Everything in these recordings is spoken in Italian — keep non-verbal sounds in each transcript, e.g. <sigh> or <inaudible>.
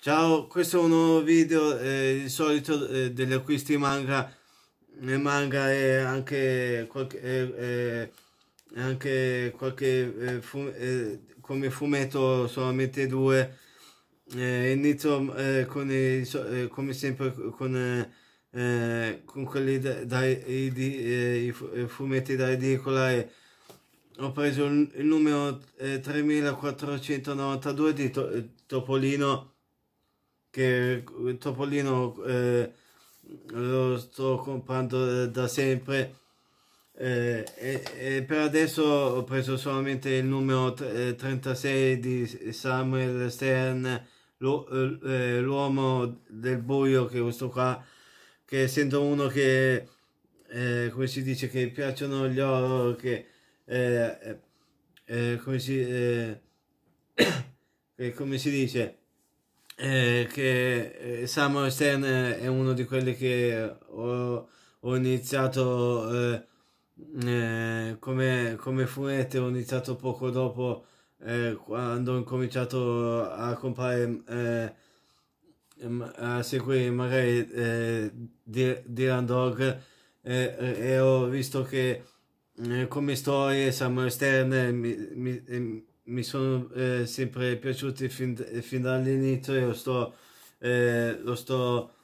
Ciao, questo è un nuovo video, eh, il solito eh, degli acquisti manga, e eh, manga e anche qualche, eh, anche qualche fu eh, come fumetto solamente due. Eh, inizio con il, come sempre con, con quelli dai i, i, i fumetti da edicola e ho preso il, il numero 3492 di to Topolino che il Topolino eh, lo sto comprando eh, da sempre eh, e, e, per adesso ho preso solamente il numero 36 eh, di Samuel Stern eh, l'uomo del buio che questo qua che essendo uno che eh, come si dice che piacciono gli horror che eh, eh, come si <coughs> come si dice eh, che eh, Samuel Stern eh, è uno di quelli che ho, ho iniziato eh, come, come fumetto, ho iniziato poco dopo quando ho cominciato a comprare a seguire magari eh, Dylan Dog e ho visto che come storie Samuel Stern mi, mi, mi sono eh, sempre piaciuti fin, fin dall'inizio e lo sto, eh, lo, sto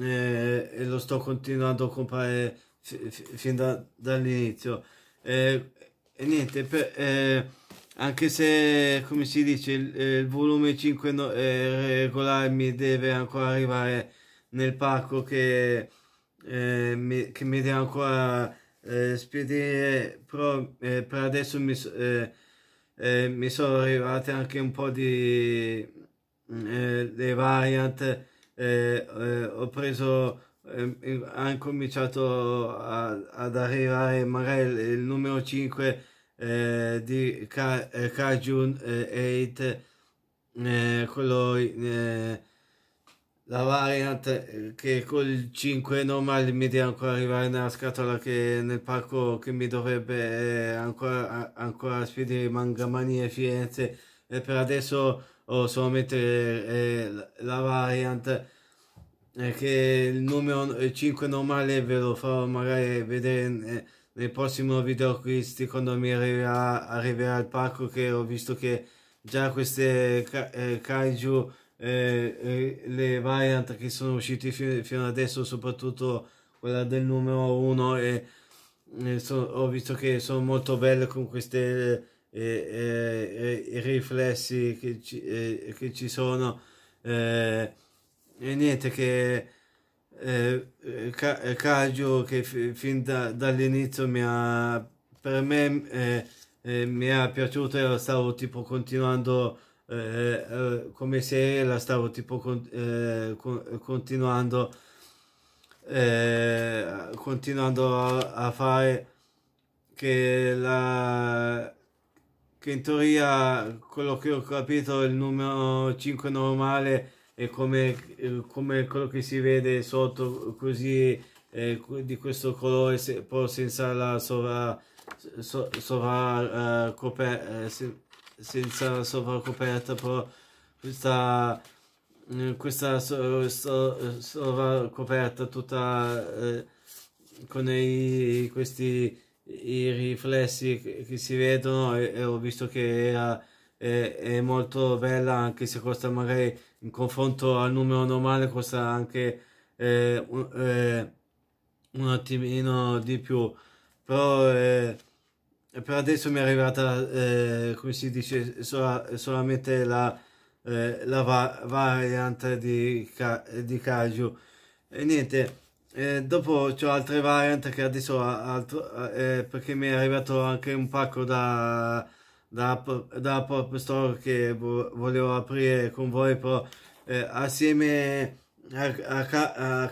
eh, lo sto continuando a comprare fin da, dall'inizio eh, e niente per, eh, anche se come si dice il, eh, il volume 5 no, regolare mi deve ancora arrivare nel pacco che, mi, che mi deve ancora spedire però per adesso mi eh, eh, mi sono arrivate anche un po' di mm, eh, variant eh, ho preso ehm, hanno cominciato a, ad arrivare magari il, il numero 5 eh, di Kajun eh, 8 eh, quello la variant eh, che col 5 normale mi deve ancora arrivare nella scatola che nel parco che mi dovrebbe eh, ancora, ancora spedire Mangamani e Firenze e per adesso ho oh, solamente eh, la variant eh, che il numero 5 normale ve lo farò magari vedere nel, nel prossimo video acquisti quando mi arriverà, arriverà il parco che ho visto che già queste eh, kaiju eh, le variant che sono uscite fi fino adesso, soprattutto quella del numero 1, e, e so, ho visto che sono molto belle con queste i riflessi che ci, che ci sono. e niente, che eh, Caggio che fin da, dall'inizio mi ha per me eh, eh, mi è piaciuto e stavo tipo continuando eh, eh, come se la stavo tipo con, eh, con, continuando eh, continuando a, a, fare che la che in teoria quello che ho capito il numero 5 normale e come, come quello che si vede sotto così eh, di questo colore se, poi senza la sovra, so, sovra uh, coperta eh, senza sovracoperta, però questa, eh, questa so, so, sovracoperta tutta eh, con i, questi i riflessi che, si vedono e, ho visto che era, è, è, molto bella anche se costa magari in confronto al numero normale costa anche eh, un, eh, un attimino di più però eh, per adesso mi è arrivata, eh, come si dice, sola, solamente la, eh, la va variant di, ca di Caju. E niente, eh, dopo ho altre variante che adesso altro, eh, perché mi è arrivato anche un pacco da, da, Pop Store che vo volevo aprire con voi, però eh, assieme a, a,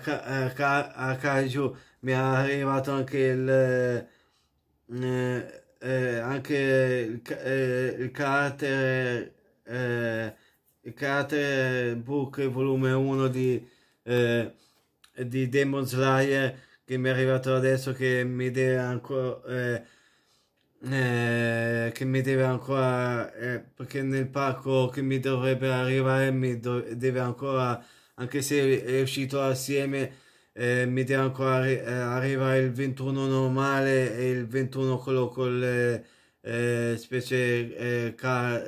a, a Caju mi è arrivato anche il... Eh, eh, anche il, eh, il carattere eh, il carattere book volume 1 di, eh, di Demon Slayer che mi è arrivato adesso che mi deve ancora eh, eh che mi deve ancora eh, perché nel parco che mi dovrebbe arrivare mi do deve ancora anche se è uscito assieme eh, vediamo qua eh, arriva il 21 normale e il 21 quello con le eh, specie eh, car,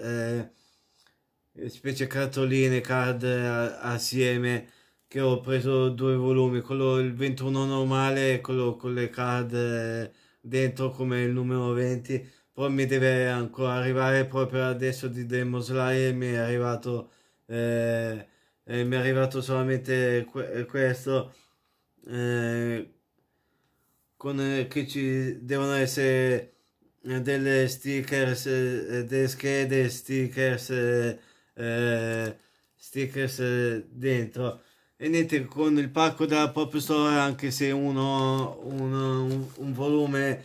eh, specie cartoline card eh, assieme che ho preso due volumi quello il 21 normale e quello con le card eh, dentro come il numero 20 poi mi deve ancora arrivare proprio adesso di Demo slide mi è arrivato mi è arrivato solamente que questo eh, con, eh, che ci devono essere eh, delle stickers, delle schede stickers, eh, stickers dentro. E niente, con il pacco della Pop Store, anche se uno, uno un, un, volume,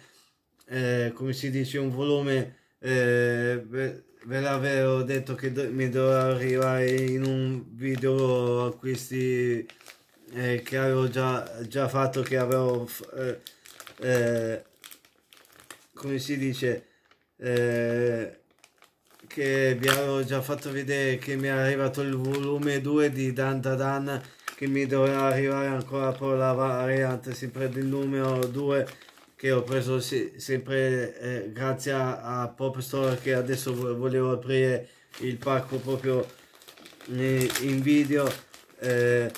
eh, come si dice, un volume, eh, ve, ve l'avevo detto che do, mi doveva arrivare in un video acquisti eh, che avevo già, già, fatto, che avevo, eh, eh, come si dice, eh, che vi avevo già fatto vedere che mi è arrivato il volume 2 di Dan Dan, che mi doveva arrivare ancora per la variante, sempre del numero 2 che ho preso se sempre eh, grazie a, a Pop Store che adesso volevo aprire il pacco proprio eh, in video eh,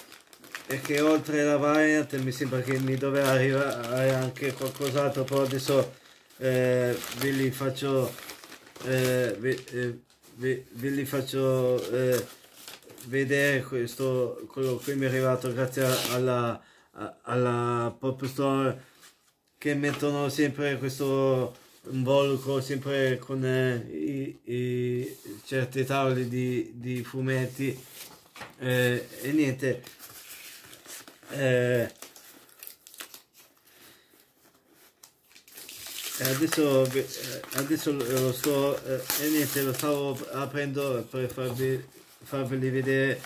e che oltre la Variant mi sembra che mi doveva arrivare anche qualcos'altro però adesso eh, ve li faccio eh, ve, eh, ve, ve, li faccio eh, vedere questo quello qui mi è arrivato grazie alla, alla pop store che mettono sempre questo involucro sempre con eh, i, i, certi tavoli di, di fumetti eh, e niente eh, adesso, eh, adesso lo sto eh, niente, lo stavo aprendo per farvi, farveli vedere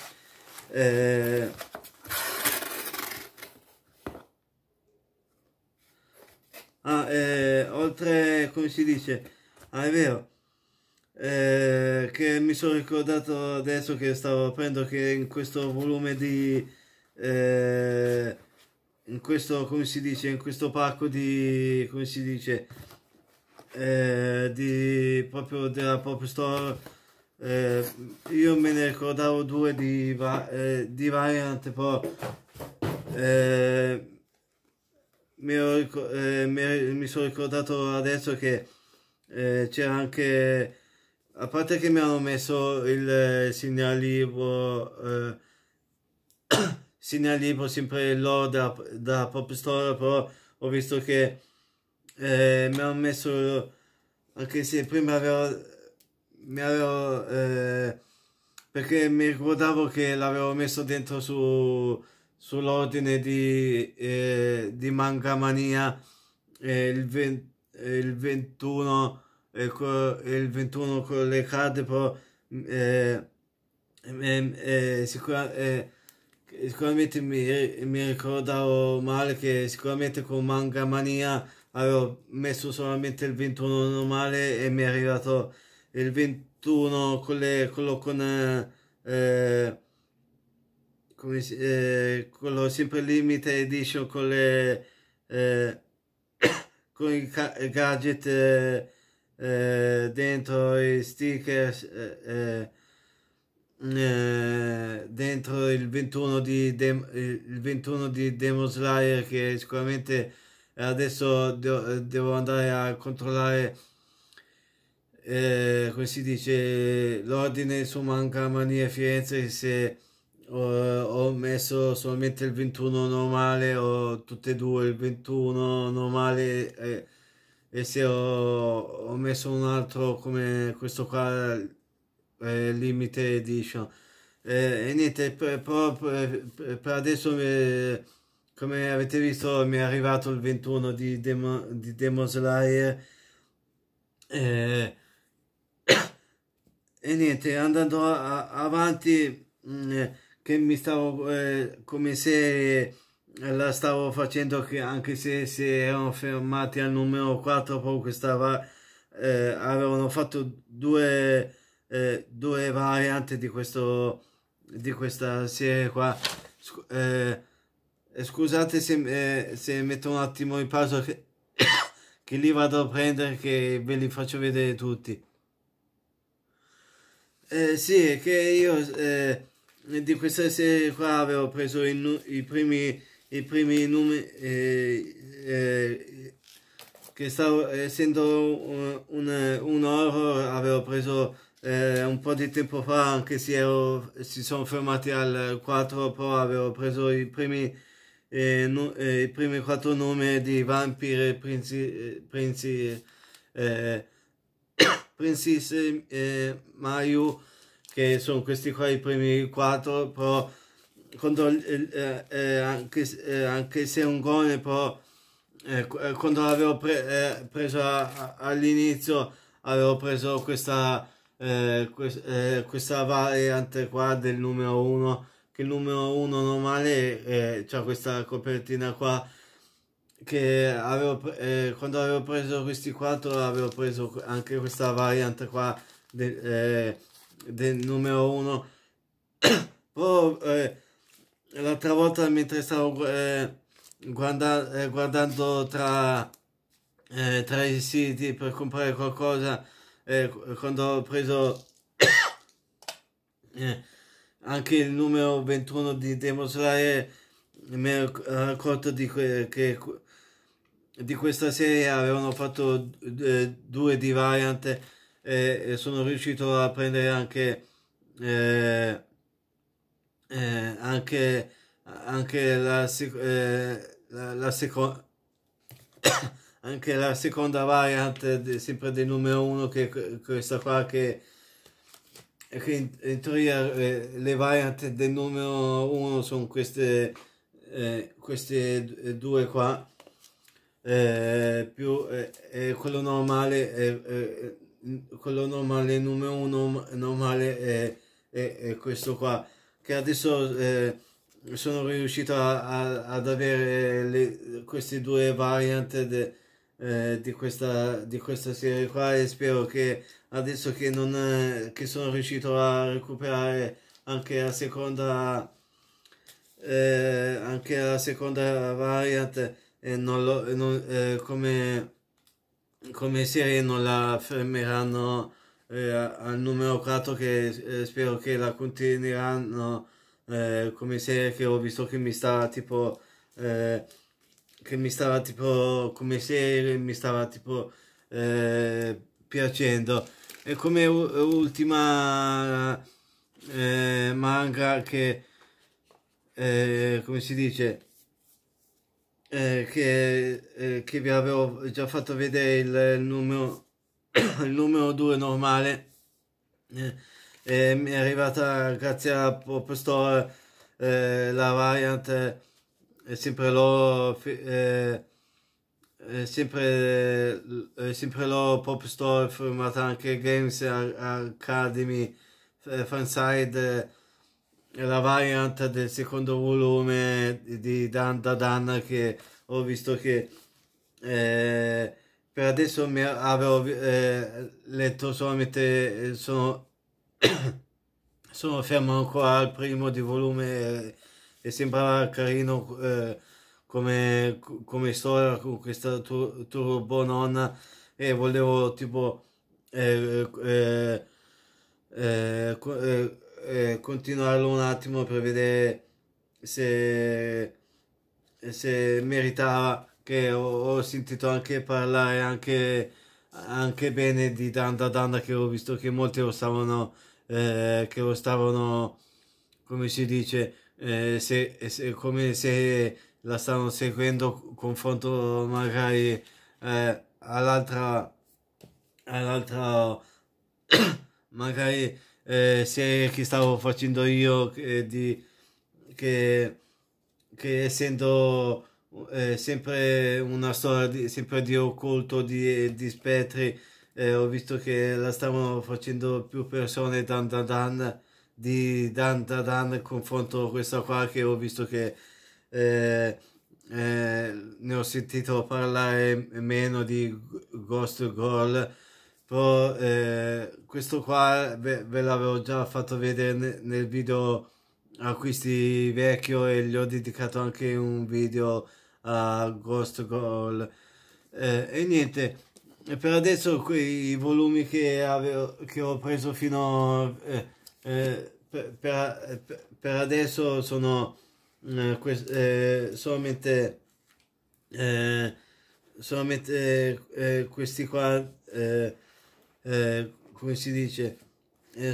eh, ah, eh, oltre come si dice ah è vero eh, che mi sono ricordato adesso che stavo aprendo che in questo volume di eh, in questo come si dice in questo pacco di come si dice eh, di proprio della pop store eh, io me ne ricordavo due di, va, eh, di variant però mi, ero, mi, mi, sono ricordato adesso che eh, c'era anche a parte che mi hanno messo il eh, segnalibro segnalivo sempre l'oro da, della propria storia, però ho visto che eh, mi hanno messo, anche se prima avevo, mi avevo, eh, perché mi ricordavo che l'avevo messo dentro su, sull'ordine di, eh, di Manga Mania il, 20, il 21 il 21 con le carte però mm, eh, mm, eh, eh, sicuramente sicuramente mi, mi ricordavo male che sicuramente con Manga Mania avevo messo solamente il 21 normale e mi è arrivato il 21 con le, quello con eh, come, eh, quello sempre limite edition con le eh, <coughs> con i gadget eh, eh, dentro i stickers eh, eh, dentro il 21 di, Dem- il 21 di Demo Slayer che sicuramente adesso de- devo andare a controllare eh, come si dice l'ordine su Manca Mania Firenze se ho, ho messo solamente il 21 normale o tutte e due il 21 normale eh, e se ho, ho messo un altro come questo qua eh, limited edition e niente per, per, per adesso mi, come avete visto mi è arrivato il 21 di demo di demo slayer eh, e niente andando a, avanti mh, mm, che mi stavo eh, come serie la stavo facendo che anche se si erano fermati al numero 4 proprio stava eh, avevano fatto due eh, due varianti di questo di questa serie qua eh, eh, scusate se, eh, se, metto un attimo in pausa che, <coughs> che li vado a prendere che ve li faccio vedere tutti eh, sì che io eh, di questa serie qua avevo preso i, i primi i primi numeri eh, eh, che stavo essendo un, un, un horror avevo preso eh, un po' di tempo fa anche se ero, si sono fermati al 4 Pro avevo preso i primi, eh, no, eh, i primi 4 nomi di Vampire, Princi, eh, Princi eh, <coughs> Princess e eh, Mario che sono questi qua i primi 4 però quando, anche, anche, se è un gone però quando l'avevo pre, preso all'inizio avevo preso questa eh, eh, questa variante qua del numero 1 che il numero 1 normale eh, c'ha questa copertina qua che avevo, eh, quando avevo preso questi 4 avevo preso anche questa variante qua de- eh, del numero 1 <coughs> però eh, l'altra volta mentre stavo guarda- guardando tra, tra i siti per comprare qualcosa eh, quando ho preso <coughs> eh, anche il numero 21 di Demoslare mi ero accorto di que che di questa serie avevano fatto eh, due di variant eh, e sono riuscito a prendere anche eh, eh, anche, anche la, eh, la, la seconda <coughs> anche la seconda variante sempre del numero uno che è questa qua che, che in, in, teoria eh, le variant del numero 1 sono queste, eh, queste due qua eh, più eh, quello normale quello normale numero 1 normale è, questo qua che adesso eh, sono riuscito a, a, ad avere le, queste due variant de, eh, di, questa, di questa serie qua e spero che adesso che, non, eh, che sono riuscito a recuperare anche la seconda eh, anche la seconda variant eh, non lo, non, eh, come, come serie non la fermeranno eh, al numero 4 che eh, spero che la continueranno come serie che ho visto che mi sta tipo che mi stava tipo come serie, mi stava tipo eh, piacendo. E come ultima eh, manga che, eh, come si dice, eh, che, eh, che, vi avevo già fatto vedere il, <coughs> il numero il numero 2 normale eh, mi è arrivata grazie a Pop Store la variant è sempre lo eh, è sempre, è sempre lo pop store formata anche games academy fanside la variante del secondo volume di Dan da Dan che ho visto che eh, per adesso mi avevo eh, letto solamente eh, sono <coughs> sono fermo ancora al primo di volume eh, e sembrava carino eh, come, come, storia con questa tur- turbo nonna e volevo tipo eh eh, eh, eh, eh, continuarlo un attimo per vedere se, se meritava che ho, ho sentito anche parlare anche anche bene di Danda Danda che ho visto che molti lo stavano eh, che lo stavano come si dice eh, se, eh, se, come se la stanno seguendo confronto magari eh, all'altra all'altra <coughs> magari eh, serie che stavo facendo io eh, di, che, che essendo eh, sempre una storia di, sempre di occulto di, di spettri eh, ho visto che la stavano facendo più persone dan dan dan di Dan Da Dan confronto questa qua che ho visto che eh, eh, ne ho sentito parlare meno di Ghost Girl però eh, questo qua ve, ve l'avevo già fatto vedere nel video acquisti vecchio e gli ho dedicato anche un video a Ghost Girl eh, e niente per adesso quei volumi che, avevo, che ho preso fino eh, eh, per, per, eh, per, adesso sono eh, quest, eh, solamente, solamente questi qua come si dice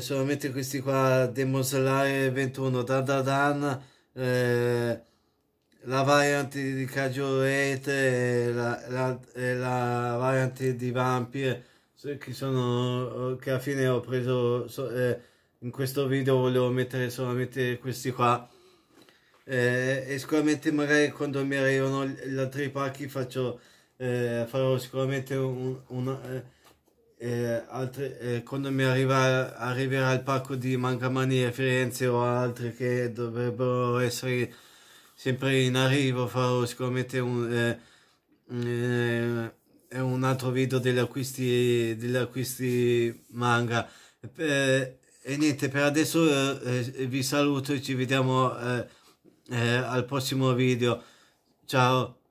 solamente questi qua demosolare 21 Dardadan eh, la variante di Cagiolette e la, la, e la variante di Vampire che sono che alla fine ho preso so, eh, in questo video volevo mettere solamente questi qua eh, e sicuramente magari quando mi arrivano gli altri pacchi faccio eh, farò sicuramente un, un eh, eh altri, eh, quando mi arriva, arriverà il pacco di Mancamani a Firenze o altri che dovrebbero essere sempre in arrivo farò sicuramente un, eh, un altro video degli acquisti, degli acquisti manga e niente, per adesso eh, eh, vi saluto e ci vediamo eh, eh, al prossimo video. Ciao.